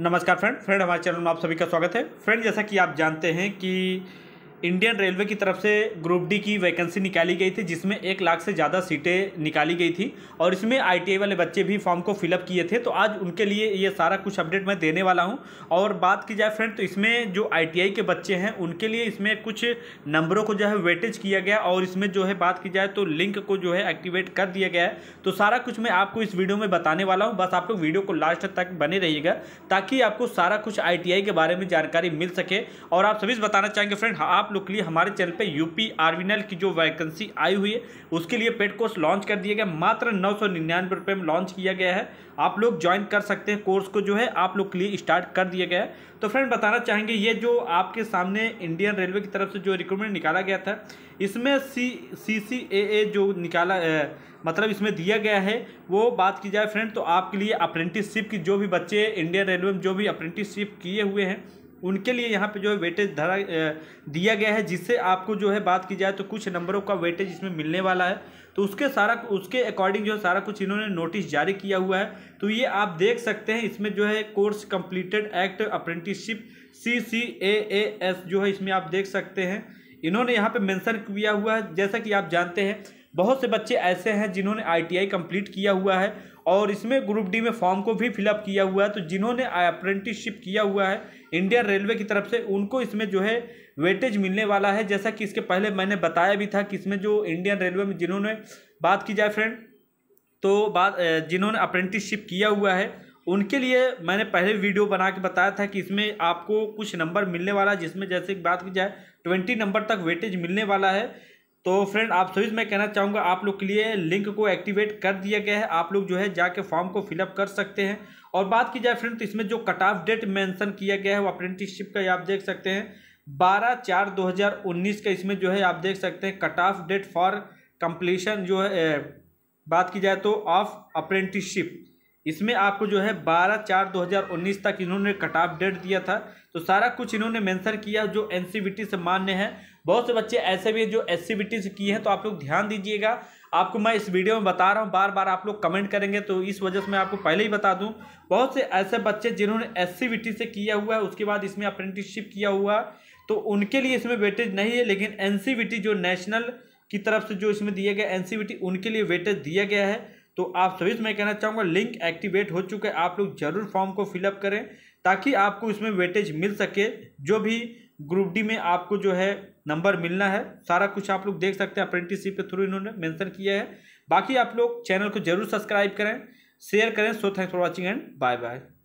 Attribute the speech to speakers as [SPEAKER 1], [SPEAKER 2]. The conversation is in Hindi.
[SPEAKER 1] नमस्कार फ्रेंड फ्रेंड हमारे चैनल में आप सभी का स्वागत है फ्रेंड जैसा कि आप जानते हैं कि इंडियन रेलवे की तरफ से ग्रुप डी की वैकेंसी निकाली गई थी जिसमें एक लाख से ज़्यादा सीटें निकाली गई थी और इसमें आईटीआई वाले बच्चे भी फॉर्म को फिलअप किए थे तो आज उनके लिए ये सारा कुछ अपडेट मैं देने वाला हूँ और बात की जाए फ्रेंड तो इसमें जो आई के बच्चे हैं उनके लिए इसमें कुछ नंबरों को जो है वेटेज किया गया और इसमें जो है बात की जाए तो लिंक को जो है एक्टिवेट कर दिया गया है तो सारा कुछ मैं आपको इस वीडियो में बताने वाला हूँ बस आपको वीडियो को लास्ट तक बने रहिएगा ताकि आपको सारा कुछ आई के बारे में जानकारी मिल सके और आप सभी बताना चाहेंगे फ्रेंड हाँ, आप लोग के लिए हमारे चैनल पे यूपी आर्विनल की जो वैकेंसी आई हुई है उसके लिए पेड कोर्स लॉन्च कर दिया गया मात्र नौ सौ निन्यानवे रुपये में लॉन्च किया गया है आप लोग ज्वाइन कर सकते हैं कोर्स को जो है आप लोग के लिए स्टार्ट कर दिया गया है तो फ्रेंड बताना चाहेंगे ये जो आपके सामने इंडियन रेलवे की तरफ से जो रिक्रूटमेंट निकाला गया था इसमें सी सी जो निकाला ए, मतलब इसमें दिया गया है वो बात की जाए फ्रेंड तो आपके लिए अप्रेंटिसशिप की जो भी बच्चे इंडियन रेलवे में जो भी अप्रेंटिसशिप किए हुए हैं उनके लिए यहाँ पे जो है वेटेज धरा दिया गया है जिससे आपको जो है बात की जाए तो कुछ नंबरों का वेटेज इसमें मिलने वाला है तो उसके सारा उसके अकॉर्डिंग जो है सारा कुछ इन्होंने नोटिस जारी किया हुआ है तो ये आप देख सकते हैं इसमें जो है course completed act apprenticeship C C A A S जो है इसमें आप देख सकते हैं इन्होंने यहाँ पर मैंसन किया हुआ है जैसा कि आप जानते हैं बहुत से बच्चे ऐसे हैं जिन्होंने आई टी किया हुआ है और इसमें ग्रुप डी में फॉर्म को भी फिलअप किया हुआ है तो जिन्होंने अप्रेंटिसशिप किया हुआ है इंडियन रेलवे की तरफ से उनको इसमें जो है वेटेज मिलने वाला है जैसा कि इसके पहले मैंने बताया भी था कि इसमें जो इंडियन रेलवे में जिन्होंने बात की जाए फ्रेंड तो बात जिन्होंने अप्रेंटिसशिप किया हुआ है उनके लिए मैंने पहले वीडियो बना के बताया था कि इसमें आपको कुछ नंबर मिलने वाला है जिसमें जैसे बात की जाए ट्वेंटी नंबर तक वेटेज मिलने वाला है तो फ्रेंड आप सभी मैं कहना चाहूँगा आप लोग के लिए लिंक को एक्टिवेट कर दिया गया है आप लोग जो है जाके फॉर्म को फिलअप कर सकते हैं और बात की जाए फ्रेंड तो इसमें जो कट ऑफ डेट मेंशन किया गया है वो अप्रेंटिसशिप का आप देख सकते हैं बारह चार दो हज़ार उन्नीस का इसमें जो है आप देख सकते हैं cut off date for completion जो है बात की जाए तो ऑफ अप्रेंटिसशिप इसमें आपको जो है 12 चार 2019 तक इन्होंने कट ऑफ डेट दिया था तो सारा कुछ इन्होंने मेंशन किया जो एन से मान्य है बहुत से बच्चे ऐसे भी हैं जो एस से किए हैं तो आप लोग ध्यान दीजिएगा आपको मैं इस वीडियो में बता रहा हूँ बार बार आप लोग कमेंट करेंगे तो इस वजह से मैं आपको पहले ही बता दूँ बहुत से ऐसे बच्चे जिन्होंने एस से किया हुआ है उसके बाद इसमें अप्रेंटिसशिप किया हुआ तो उनके लिए इसमें वेटेज नहीं है लेकिन एन जो नेशनल की तरफ से जो इसमें दिए गए एन उनके लिए वेटेज दिया गया है तो आप सभी से मैं कहना चाहूँगा लिंक एक्टिवेट हो चुका है आप लोग जरूर फॉर्म को फिलअप करें ताकि आपको इसमें वेटेज मिल सके जो भी ग्रुप डी में आपको जो है नंबर मिलना है सारा कुछ आप लोग देख सकते हैं अप्रेंटिसशिप के थ्रू इन्होंने मेंशन किया है बाकी आप लोग चैनल को जरूर सब्सक्राइब करें शेयर करें so thanks for watching and bye bye